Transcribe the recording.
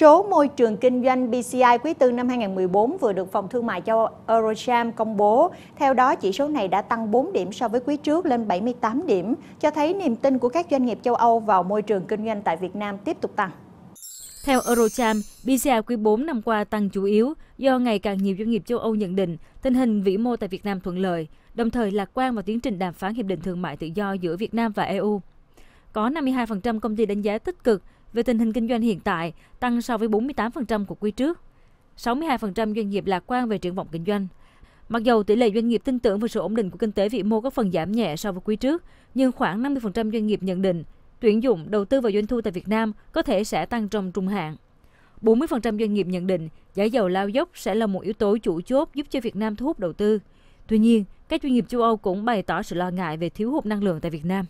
Số môi trường kinh doanh BCI quý tư năm 2014 vừa được Phòng Thương mại châu Eurocham công bố. Theo đó, chỉ số này đã tăng 4 điểm so với quý trước lên 78 điểm, cho thấy niềm tin của các doanh nghiệp châu Âu vào môi trường kinh doanh tại Việt Nam tiếp tục tăng. Theo Eurocham, BCI quý 4 năm qua tăng chủ yếu do ngày càng nhiều doanh nghiệp châu Âu nhận định tình hình vĩ mô tại Việt Nam thuận lợi, đồng thời lạc quan vào tiến trình đàm phán hiệp định thương mại tự do giữa Việt Nam và EU. Có 52% công ty đánh giá tích cực về tình hình kinh doanh hiện tại, tăng so với 48% của quý trước. 62% doanh nghiệp lạc quan về triển vọng kinh doanh. Mặc dù tỷ lệ doanh nghiệp tin tưởng vào sự ổn định của kinh tế vĩ mô có phần giảm nhẹ so với quý trước, nhưng khoảng 50% doanh nghiệp nhận định tuyển dụng, đầu tư vào doanh thu tại Việt Nam có thể sẽ tăng trong trung hạn. 40% doanh nghiệp nhận định giá dầu lao dốc sẽ là một yếu tố chủ chốt giúp cho Việt Nam thu hút đầu tư. Tuy nhiên, các doanh nghiệp châu Âu cũng bày tỏ sự lo ngại về thiếu hụt năng lượng tại Việt Nam.